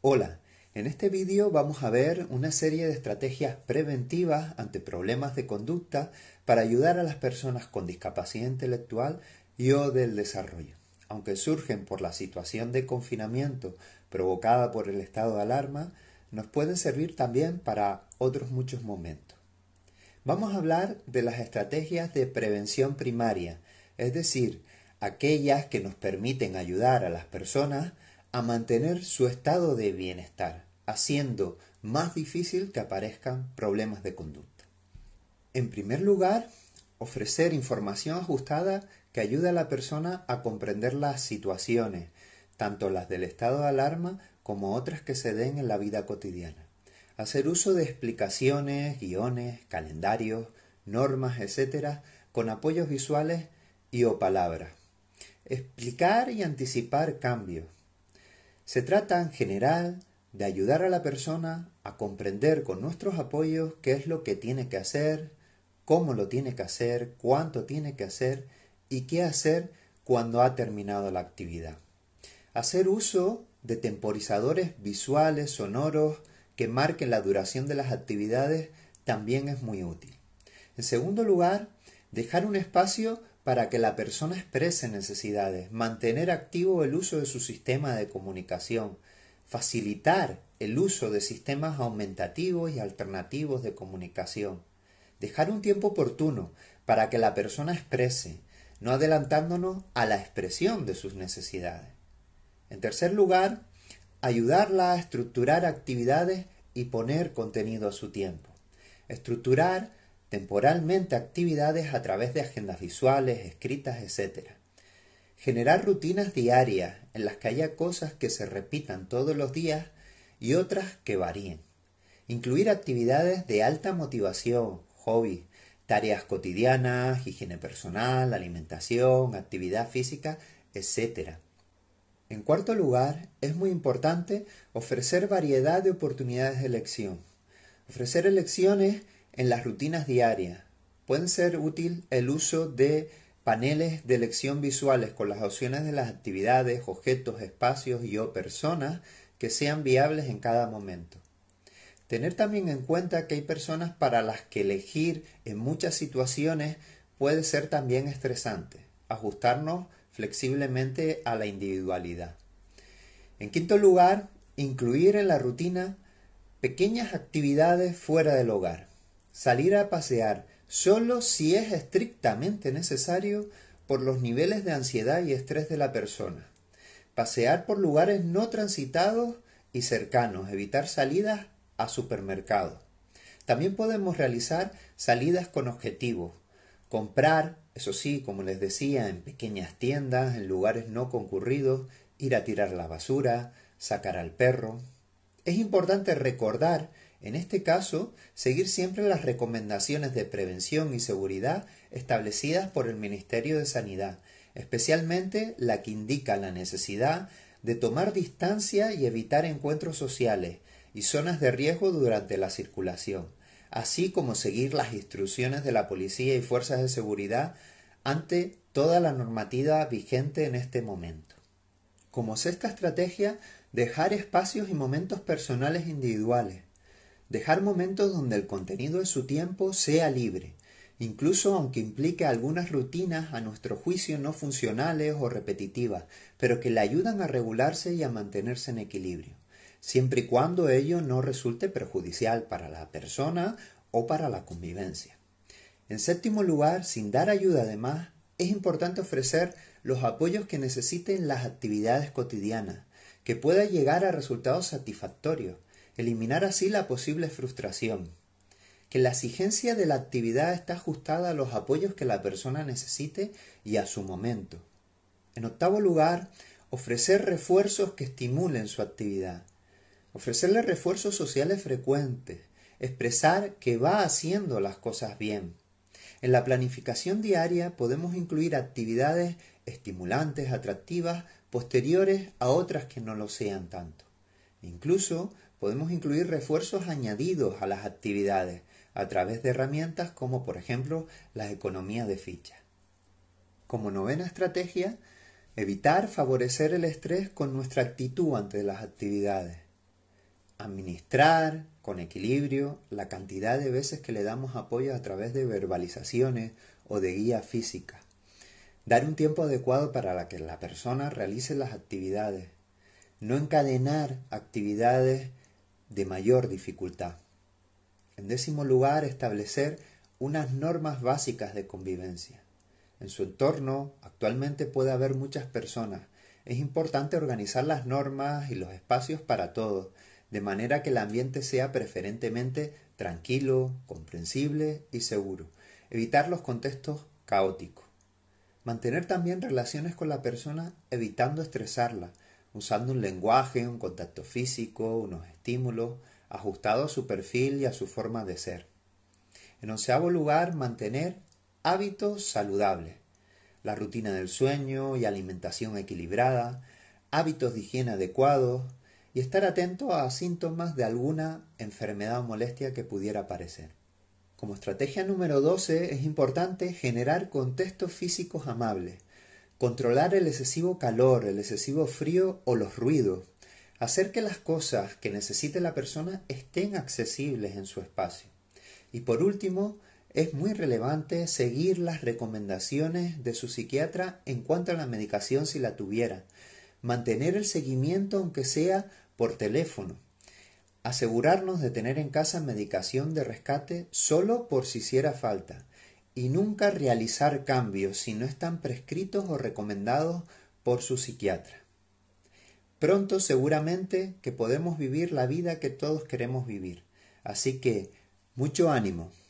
Hola, en este vídeo vamos a ver una serie de estrategias preventivas ante problemas de conducta para ayudar a las personas con discapacidad intelectual y o del desarrollo. Aunque surgen por la situación de confinamiento provocada por el estado de alarma, nos pueden servir también para otros muchos momentos. Vamos a hablar de las estrategias de prevención primaria, es decir, aquellas que nos permiten ayudar a las personas a mantener su estado de bienestar, haciendo más difícil que aparezcan problemas de conducta. En primer lugar, ofrecer información ajustada que ayude a la persona a comprender las situaciones, tanto las del estado de alarma como otras que se den en la vida cotidiana. Hacer uso de explicaciones, guiones, calendarios, normas, etc., con apoyos visuales y o palabras. Explicar y anticipar cambios. Se trata en general de ayudar a la persona a comprender con nuestros apoyos qué es lo que tiene que hacer, cómo lo tiene que hacer, cuánto tiene que hacer y qué hacer cuando ha terminado la actividad. Hacer uso de temporizadores visuales, sonoros, que marquen la duración de las actividades también es muy útil. En segundo lugar, dejar un espacio para que la persona exprese necesidades, mantener activo el uso de su sistema de comunicación, facilitar el uso de sistemas aumentativos y alternativos de comunicación, dejar un tiempo oportuno para que la persona exprese, no adelantándonos a la expresión de sus necesidades. En tercer lugar, ayudarla a estructurar actividades y poner contenido a su tiempo. Estructurar temporalmente actividades a través de agendas visuales, escritas, etc. Generar rutinas diarias en las que haya cosas que se repitan todos los días y otras que varíen. Incluir actividades de alta motivación, hobby, tareas cotidianas, higiene personal, alimentación, actividad física, etc. En cuarto lugar, es muy importante ofrecer variedad de oportunidades de elección. Ofrecer elecciones en las rutinas diarias. Pueden ser útil el uso de paneles de elección visuales con las opciones de las actividades, objetos, espacios y o personas que sean viables en cada momento. Tener también en cuenta que hay personas para las que elegir en muchas situaciones puede ser también estresante. Ajustarnos flexiblemente a la individualidad. En quinto lugar, incluir en la rutina pequeñas actividades fuera del hogar salir a pasear solo si es estrictamente necesario por los niveles de ansiedad y estrés de la persona, pasear por lugares no transitados y cercanos, evitar salidas a supermercados. También podemos realizar salidas con objetivos, comprar, eso sí, como les decía, en pequeñas tiendas, en lugares no concurridos, ir a tirar la basura, sacar al perro. Es importante recordar en este caso, seguir siempre las recomendaciones de prevención y seguridad establecidas por el Ministerio de Sanidad, especialmente la que indica la necesidad de tomar distancia y evitar encuentros sociales y zonas de riesgo durante la circulación, así como seguir las instrucciones de la policía y fuerzas de seguridad ante toda la normativa vigente en este momento. Como sexta estrategia, dejar espacios y momentos personales individuales Dejar momentos donde el contenido de su tiempo sea libre, incluso aunque implique algunas rutinas a nuestro juicio no funcionales o repetitivas, pero que le ayudan a regularse y a mantenerse en equilibrio, siempre y cuando ello no resulte perjudicial para la persona o para la convivencia. En séptimo lugar, sin dar ayuda además, es importante ofrecer los apoyos que necesiten las actividades cotidianas, que pueda llegar a resultados satisfactorios, eliminar así la posible frustración, que la exigencia de la actividad está ajustada a los apoyos que la persona necesite y a su momento. En octavo lugar, ofrecer refuerzos que estimulen su actividad, ofrecerle refuerzos sociales frecuentes, expresar que va haciendo las cosas bien. En la planificación diaria podemos incluir actividades estimulantes, atractivas, posteriores a otras que no lo sean tanto. Incluso Podemos incluir refuerzos añadidos a las actividades a través de herramientas como por ejemplo las economías de ficha. Como novena estrategia, evitar favorecer el estrés con nuestra actitud ante las actividades. Administrar con equilibrio la cantidad de veces que le damos apoyo a través de verbalizaciones o de guía física. Dar un tiempo adecuado para que la persona realice las actividades. No encadenar actividades de mayor dificultad. En décimo lugar, establecer unas normas básicas de convivencia. En su entorno actualmente puede haber muchas personas. Es importante organizar las normas y los espacios para todos, de manera que el ambiente sea preferentemente tranquilo, comprensible y seguro. Evitar los contextos caóticos. Mantener también relaciones con la persona evitando estresarla, usando un lenguaje, un contacto físico, unos estímulos, ajustados a su perfil y a su forma de ser. En onceavo lugar, mantener hábitos saludables, la rutina del sueño y alimentación equilibrada, hábitos de higiene adecuados y estar atento a síntomas de alguna enfermedad o molestia que pudiera aparecer. Como estrategia número 12 es importante generar contextos físicos amables, Controlar el excesivo calor, el excesivo frío o los ruidos. Hacer que las cosas que necesite la persona estén accesibles en su espacio. Y por último, es muy relevante seguir las recomendaciones de su psiquiatra en cuanto a la medicación si la tuviera. Mantener el seguimiento aunque sea por teléfono. Asegurarnos de tener en casa medicación de rescate solo por si hiciera falta y nunca realizar cambios si no están prescritos o recomendados por su psiquiatra. Pronto seguramente que podemos vivir la vida que todos queremos vivir. Así que, mucho ánimo.